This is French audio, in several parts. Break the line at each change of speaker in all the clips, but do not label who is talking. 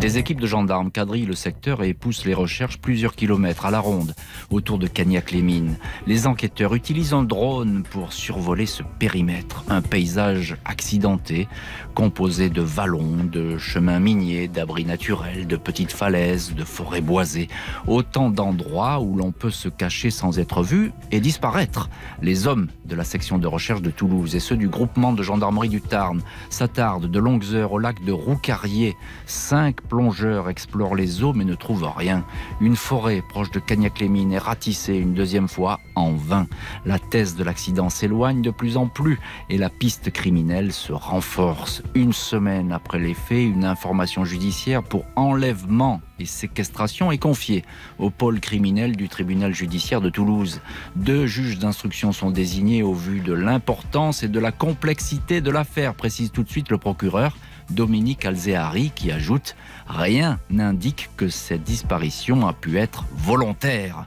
Des équipes de gendarmes quadrillent le secteur et poussent les recherches plusieurs kilomètres à la ronde, autour de Cagnac-les-Mines. Les enquêteurs utilisent un drone pour survoler ce périmètre, un paysage accidenté, composé de vallons, de chemins miniers, d'abris naturels, de petites falaises, de forêts boisées, autant d'endroits où l'on peut se cacher sans être vu et disparaître. Les hommes de la section de recherche de Toulouse et ceux du groupement de gendarmerie du Tarn s'attardent de longues heures au lac de Roucarrier. 5% plongeurs explorent les eaux mais ne trouvent rien. Une forêt proche de Cagnac-les-Mines est ratissée une deuxième fois en vain. La thèse de l'accident s'éloigne de plus en plus et la piste criminelle se renforce. Une semaine après les faits, une information judiciaire pour enlèvement et séquestration est confiée au pôle criminel du tribunal judiciaire de Toulouse. Deux juges d'instruction sont désignés au vu de l'importance et de la complexité de l'affaire, précise tout de suite le procureur. Dominique Alzehari qui ajoute Rien n'indique que cette disparition a pu être volontaire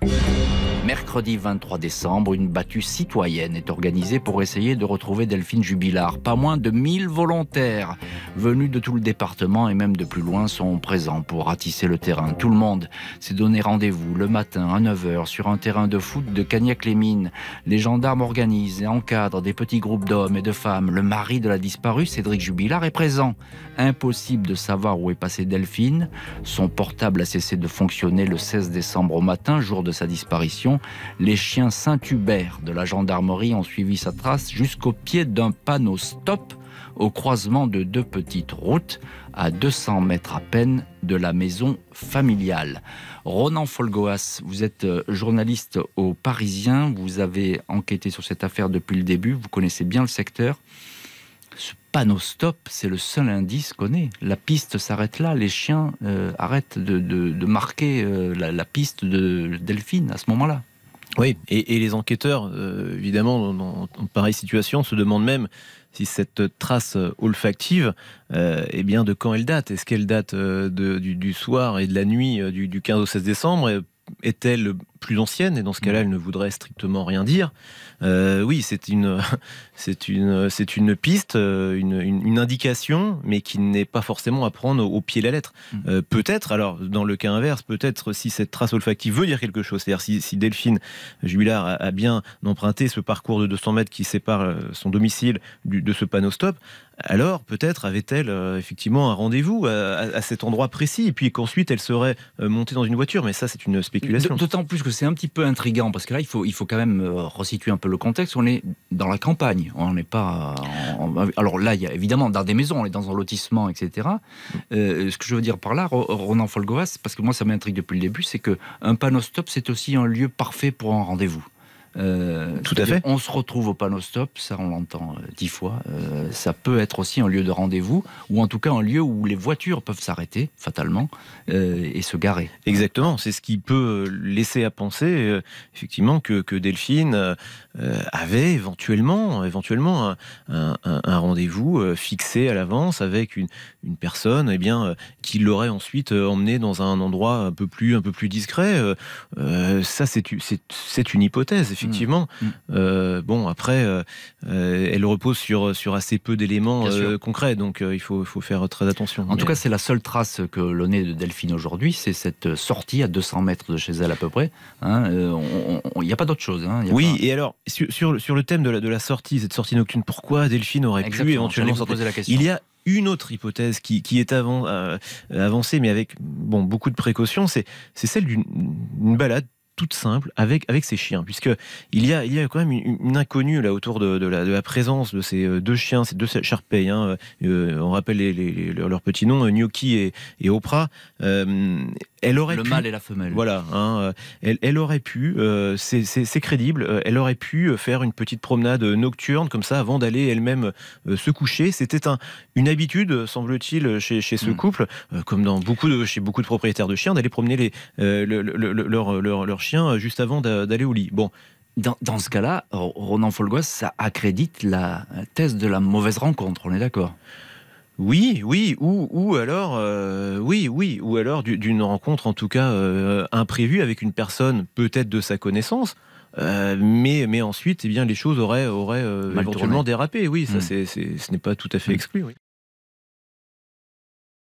mercredi 23 décembre, une battue citoyenne est organisée pour essayer de retrouver Delphine Jubilard. Pas moins de 1000 volontaires venus de tout le département et même de plus loin sont présents pour ratisser le terrain. Tout le monde s'est donné rendez-vous le matin à 9h sur un terrain de foot de Cagnac-les-Mines. Les gendarmes organisent et encadrent des petits groupes d'hommes et de femmes. Le mari de la disparue, Cédric Jubilard, est présent. Impossible de savoir où est passée Delphine. Son portable a cessé de fonctionner le 16 décembre au matin, jour de sa disparition les chiens Saint-Hubert de la gendarmerie ont suivi sa trace jusqu'au pied d'un panneau stop au croisement de deux petites routes à 200 mètres à peine de la maison familiale. Ronan Folgoas, vous êtes euh, journaliste au Parisien, vous avez enquêté sur cette affaire depuis le début, vous connaissez bien le secteur. Ce panneau stop, c'est le seul indice qu'on ait. La piste s'arrête là, les chiens euh, arrêtent de, marquer euh, la piste de Delphine à ce
moment-là. Oui, et, les enquêteurs, euh, évidemment, dans, une pareille situation, se demandent même si cette trace euh, olfactive, euh, est bien, de quand elle date Est-ce qu'elle date du, soir et de la nuit du, du 15 au 16 décembre Est-elle plus ancienne, et dans ce mm. cas-là, elle ne voudrait strictement rien dire. Euh, oui, c'est une, c'est une, c'est une piste, euh, une, une, indication, mais qui n'est pas forcément à prendre au, pied de la lettre. Mm. Euh, peut-être, alors dans le cas inverse, peut-être si cette trace olfactive veut dire quelque chose, c'est-à-dire si, Delphine Jubilard a, bien emprunté ce parcours de 200 mètres qui sépare son domicile du, de ce panneau stop, alors peut-être avait-elle effectivement un rendez-vous à, à, cet endroit précis, et puis qu'ensuite elle serait montée dans une voiture. Mais ça, c'est une spéculation.
D'autant plus que c'est un petit peu intrigant parce que là, il faut, il faut quand même euh, resituer un peu le contexte. On est dans la campagne. On n'est pas. alors là, il y a, évidemment, dans des maisons, on est dans un lotissement, etc. Euh, ce que je veux dire par là, Ronan Folgovas, parce que moi, ça m'intrigue depuis le début, c'est que un panneau stop, c'est aussi un lieu parfait pour un rendez-vous. Euh, tout à fait. On se retrouve au panneau stop, ça on l'entend euh, dix fois. Euh, ça peut être aussi un lieu de rendez-vous, ou en tout cas un lieu où les voitures peuvent s'arrêter, fatalement, et se garer. Exactement, c'est ce qui peut laisser à penser,
effectivement, que, Delphine avait éventuellement, éventuellement un, rendez-vous fixé à l'avance avec une, personne eh bien, qui l'aurait ensuite emmené dans un endroit un peu plus, un peu plus discret. ça, c'est une hypothèse, effectivement effectivement. Hmm. Hmm. Euh, bon, après, euh, euh, elle repose sur, sur assez peu d'éléments
concrets, donc il faut, faut faire très attention. En tout cas, c'est la seule trace que l'on ait de Delphine aujourd'hui, c'est cette sortie à 200 mètres de chez elle à peu près. Hein, il n'y a pas d'autre chose. Hein, oui, et
alors, sur, sur, le thème de la, de la sortie, cette sortie nocturne, pourquoi Delphine aurait pu éventuellement poser la question. Il y a une autre hypothèse qui, est avancée, mais avec bon, beaucoup de précautions, c'est celle d'une balade toute simple avec, avec ces chiens, puisque il y a, il y quand même une, inconnue là autour de, la, présence de ces euh, deux chiens, ces deux Sharpei. Hein, euh, on rappelle les, leurs petits noms, Gnocchi et, Oprah. Euh, elle aurait le mâle et la femelle. Voilà, hein, euh, elle, aurait pu, euh, c'est crédible, euh, elle aurait pu faire une petite promenade nocturne comme ça avant d'aller elle-même se coucher. C'était une habitude, semble-t-il, chez, ce hmm. couple, comme dans beaucoup de, chez beaucoup de propriétaires de chiens, d'aller promener les, leur, chien juste avant
d'aller au lit. Bon. Dans, ce cas-là, Ronan Folgoise, ça accrédite la thèse de la mauvaise rencontre, on est d'accord oui, oui, ou, ou alors, euh,
oui, oui, ou alors d'une rencontre en tout cas euh, imprévue avec une personne peut-être de sa connaissance. Euh, mais, mais ensuite, eh bien, les choses auraient, auraient éventuellement dérapé. Oui, ça, hmm. c'est, ce n'est pas tout à fait hmm. exclu.